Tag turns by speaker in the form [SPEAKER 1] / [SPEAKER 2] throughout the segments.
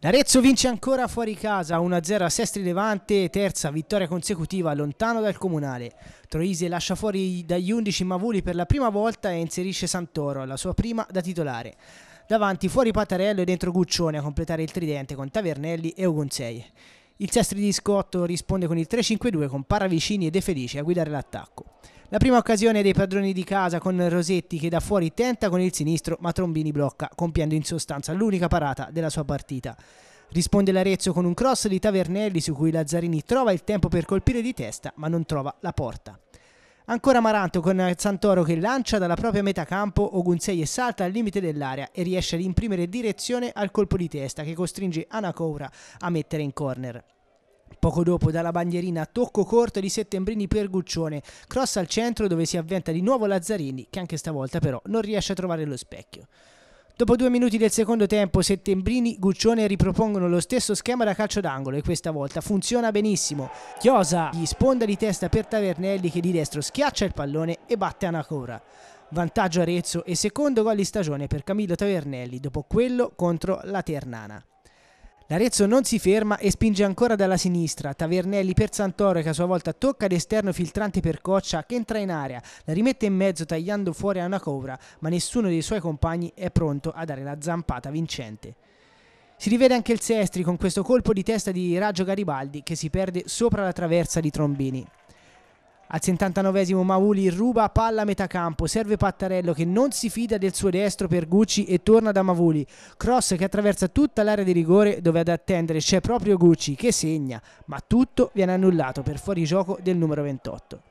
[SPEAKER 1] L'Arezzo vince ancora fuori casa 1-0 a Sestri Levante, terza vittoria consecutiva lontano dal comunale. Troise lascia fuori dagli 11 Mavuli per la prima volta e inserisce Santoro, la sua prima da titolare. Davanti fuori Patarello e dentro Guccione a completare il tridente con Tavernelli e Ogunsei. Il Sestri di Scotto risponde con il 3-5-2 con Paravicini e De Felice a guidare l'attacco. La prima occasione dei padroni di casa con Rosetti che da fuori tenta con il sinistro ma Trombini blocca, compiendo in sostanza l'unica parata della sua partita. Risponde l'Arezzo con un cross di Tavernelli su cui Lazzarini trova il tempo per colpire di testa ma non trova la porta. Ancora Maranto con Santoro che lancia dalla propria metà campo Ogunseye salta al limite dell'area e riesce ad imprimere direzione al colpo di testa che costringe Anacoura a mettere in corner. Poco dopo dalla bandierina tocco corto di Settembrini per Guccione, cross al centro dove si avventa di nuovo Lazzarini che anche stavolta però non riesce a trovare lo specchio. Dopo due minuti del secondo tempo, Settembrini Guccione ripropongono lo stesso schema da calcio d'angolo e questa volta funziona benissimo. Chiosa gli sponda di testa per Tavernelli che di destro schiaccia il pallone e batte Anacora. Vantaggio Arezzo e secondo gol di stagione per Camillo Tavernelli dopo quello contro la Ternana. L'Arezzo non si ferma e spinge ancora dalla sinistra. Tavernelli per Santoro che a sua volta tocca d'esterno filtrante per Coccia che entra in area. La rimette in mezzo tagliando fuori a una covra, ma nessuno dei suoi compagni è pronto a dare la zampata vincente. Si rivede anche il Sestri con questo colpo di testa di Raggio Garibaldi che si perde sopra la traversa di Trombini. Al 79esimo Mauli ruba palla a metà campo, serve Pattarello che non si fida del suo destro per Gucci e torna da Mavuli. Cross che attraversa tutta l'area di rigore dove ad attendere c'è proprio Gucci che segna, ma tutto viene annullato per fuorigioco del numero 28.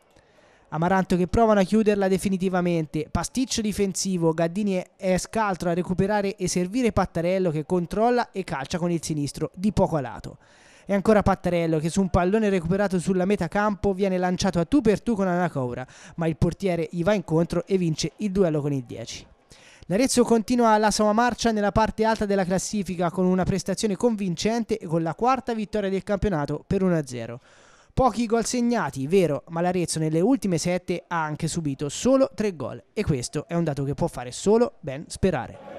[SPEAKER 1] Amaranto che provano a chiuderla definitivamente, pasticcio difensivo, Gaddini è scaltro a recuperare e servire Pattarello che controlla e calcia con il sinistro di poco a lato. E ancora Pattarello che su un pallone recuperato sulla metà campo viene lanciato a tu per tu con Anacoura, ma il portiere gli va incontro e vince il duello con il 10. L'Arezzo continua la sua marcia nella parte alta della classifica con una prestazione convincente e con la quarta vittoria del campionato per 1-0. Pochi gol segnati, vero, ma l'Arezzo nelle ultime sette ha anche subito solo tre gol e questo è un dato che può fare solo ben sperare.